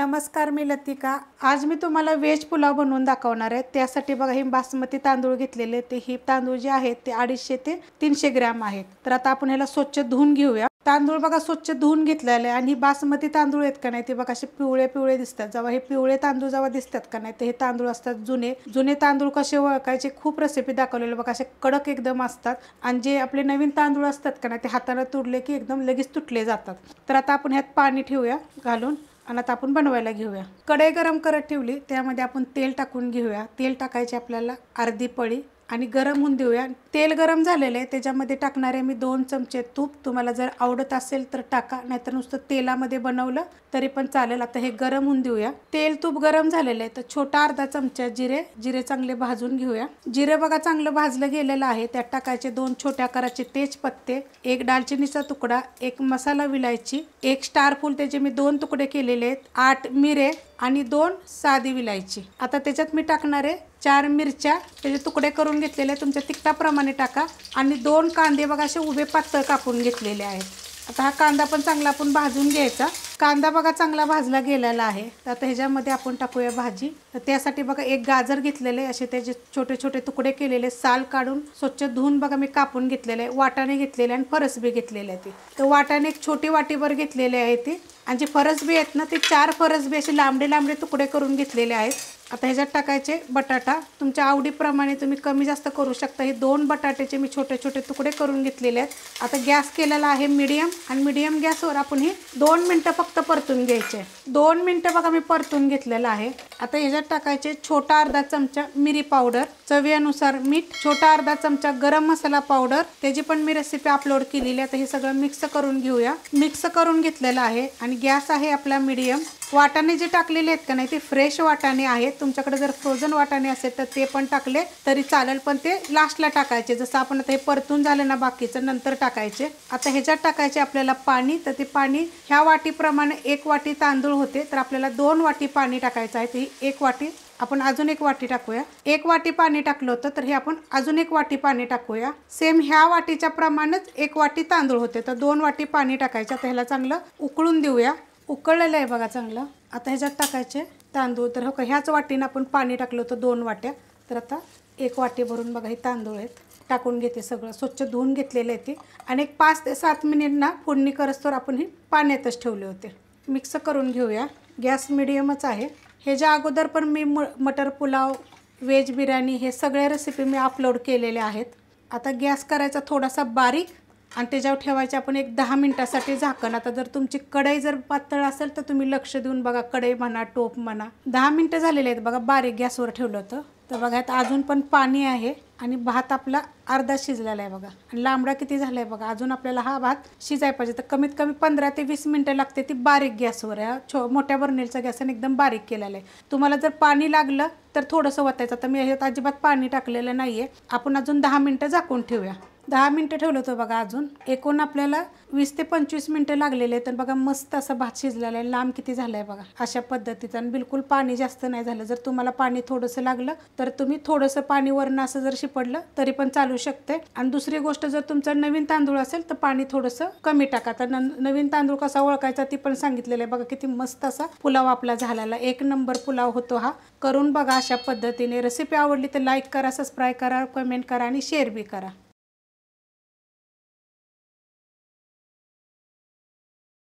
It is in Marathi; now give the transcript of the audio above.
नमस्कार मी लतिका आज मी तुम्हाला व्हेज पुलाव बनवून दाखवणार आहे त्यासाठी बघा ही बासमती तांदूळ घेतलेले ते ही तांदूळ जे आहेत ते अडीचशे ते तीनशे ग्रॅम आहेत तर आता आपण ह्याला स्वच्छ धुवून घेऊया तांदूळ बघा स्वच्छ धुवून घेतलेले आणि बासमती तांदूळ आहेत का नाही ते बघा असे पिवळे पिवळे दिसतात जेव्हा हे पिवळे तांदूळ जेव्हा दिसतात का नाही ते हे तांदूळ असतात जुने जुने तांदूळ कसे ओळखायचे खूप रेसिपी दाखवलेले बघा असे कडक एकदम असतात आणि जे आपले नवीन तांदूळ असतात का नाही ते हाताने तुडले की एकदम लगेच तुटले जातात तर आता आपण ह्यात पाणी ठेवूया घालून आता आपण बनवायला घेऊया कढई गरम करत ठेवली त्यामध्ये आपण तेल टाकून घेऊया तेल टाकायची आपल्याला अर्धी पळी आणि गरम होऊन देऊया तेल गरम झालेलं आहे त्याच्यामध्ये टाकणारे मी दोन चमचे तूप तुम्हाला जर आवडत असेल तर टाका नाहीतर नुसतं तेलामध्ये बनवलं तरी पण चालेल आता हे गरम होऊन देऊया तेल तूप गरम झालेलं आहे तर छोटा अर्धा चमचा जिरे जिरे चांगले भाजून घेऊया जिरे बघा चांगलं भाजलं गेलेलं आहे त्यात टाकायचे दोन छोट्या आकाराचे तेजपत्ते एक दालचिनीचा तुकडा एक मसाला विलायची एक स्टार फूल त्याचे मी दोन तुकडे केलेले आहेत आठ मिरे आणि दोन साधी विलायची आता त्याच्यात मी टाकणार आहे चार मिरच्या त्याचे तुकडे करून घेतलेले तुमच्या तिखटाप्रमाणे टाका आणि दोन कांदे बघा असे उभे पातळ कापून घेतलेले आहेत आता हा कांदा पण चांगला आपण भाजून घ्यायचा कांदा बघा चांगला भाजला गेलेला आहे तर आता ह्याच्यामध्ये आपण टाकूया भाजी तर त्यासाठी बघा एक गाजर घेतलेले असे त्याचे छोटे छोटे तुकडे केलेले साल काढून स्वच्छ धुवून बघा मी कापून घेतलेले आहे वाटाणे घेतलेले आणि फरसबी घेतलेले आहे ती तर वाटाणे एक छोटी वाटीभर घेतलेले आहे ती आणि जे फरसबी आहेत ना ते चार फरसबी असे लांबडे लांबडे तुकडे करून घेतलेले आहेत आता ह्याच्यात टाकायचे बटाटा तुमच्या आवडीप्रमाणे तुम्ही कमी जास्त करू शकता हे दोन बटाट्याचे मी छोटे छोटे तुकडे करून घेतलेले आहेत आता गॅस केलेला आहे मीडियम आणि मिडियम गॅसवर आपण हे दोन मिनटं फक्त परतून घ्यायचे दोन मिनटं बघा मी परतून घेतलेलं आहे आता ह्याच्यात टाकायचे छोटा अर्धा चमचा मिरी पावडर चवीनुसार मीठ छोटा अर्धा चमचा गरम मसाला पावडर त्याची पण मी रेसिपी अपलोड केलेली आहे आता हे सगळं मिक्स करून घेऊया मिक्स करून घेतलेलं आहे आणि गॅस आहे आपला मिडियम वाटाणे जे टाकलेले आहेत का नाही ते फ्रेश वाटाणे आहेत तुमच्याकडे जर फ्रोझन वाटाणे असेल तर ते पण टाकले तरी चालेल पण ते लास्टला टाकायचे जसं आपण आता हे परतून झालं ना बाकीचं नंतर टाकायचे आता ह्याच्यात टाकायचे आपल्याला पाणी तर ते पाणी ह्या वाटीप्रमाणे एक वाटी तांदूळ होते तर आपल्याला दोन वाटी पाणी टाकायचं आहे ती एक वाटी आपण अजून एक वाटी टाकूया एक वाटी पाणी टाकलं होतं तर हे आपण अजून एक वाटी पाणी टाकूया सेम ह्या वाटीच्या प्रमाणच एक वाटी तांदूळ होते तर दोन वाटी पाणी टाकायच्या तर ह्याला चांगलं उकळून देऊया उकळलेलं आहे बघा चांगलं आता ह्याच्यात टाकायचे तांदूळ तर हो का ह्याच वाटीनं आपण पाणी टाकलं होतं दोन वाट्या तर आता एक वाटी भरून बघा हे तांदूळ आहेत टाकून घेते सगळं स्वच्छ धुवून घेतलेले आहे ते आणि एक पाच ते सात मिनिट ना फोडणी करस्तोवर आपण हे पाण्यातच ठेवले होते मिक्स करून घेऊया गॅस मिडियमच आहे ह्याच्या अगोदर पण मी म मटर पुलाव वेज बिर्याणी हे सगळ्या रेसिपी मी अपलोड केलेल्या आहेत आता गॅस करायचा थोडासा बारीक आणि त्याच्यावर ठेवायचे आपण एक दहा मिनटासाठी झाकण आता जर तुमची कढई जर पातळ असेल तर तुम्ही लक्ष देऊन बघा कढई म्हणा टोप म्हणा दहा मिनटं झालेले आहेत बघा बारीक गॅसवर ठेवलं होतं तर बघा आता अजून पण पाणी आहे आणि भात आपला अर्धा शिजलेला आहे बघा आणि लांबडा किती झाला आहे बघा अजून आपल्याला हा भात शिजाय पाहिजे तर कमीत कमी पंधरा ते वीस मिनटं लागते ती बारीक गॅसवर आहे छो मोठ्या बर्नेलचा गॅस आणि एकदम बारीक केलेला आहे तुम्हाला जर पाणी लागलं तर थोडंसं वतायचं तर मी अजिबात पाणी टाकलेलं नाही आपण अजून दहा मिनटं झाकून ठेवूया दहा मिनटं ठेवलं होतं बघा अजून एकूण आपल्याला वीस ते पंचवीस मिनटं लागलेले आहेत तर बघा मस्त असं भात शिजलेलं आहे लांब किती झालंय आहे बघा अशा पद्धतीचं आणि बिलकुल पाणी जास्त नाही झालं जर तुम्हाला पाणी थोडंसं लागलं तर तुम्ही थोडंसं पाणी वरणं असं जर शिपडलं तरी पण चालू शकते आणि दुसरी गोष्ट जर तुमचं नवीन तांदूळ असेल तर पाणी थोडंसं कमी टाका तर नवीन तांदूळ कसा ओळखायचा ती पण सांगितलेलं आहे बघा किती मस्त असा पुलाव आपला झालेला एक नंबर पुलाव होतो हा करून बघा अशा पद्धतीने रेसिपी आवडली तर लाईक करा सबस्क्राईब करा कमेंट करा आणि शेअर बी करा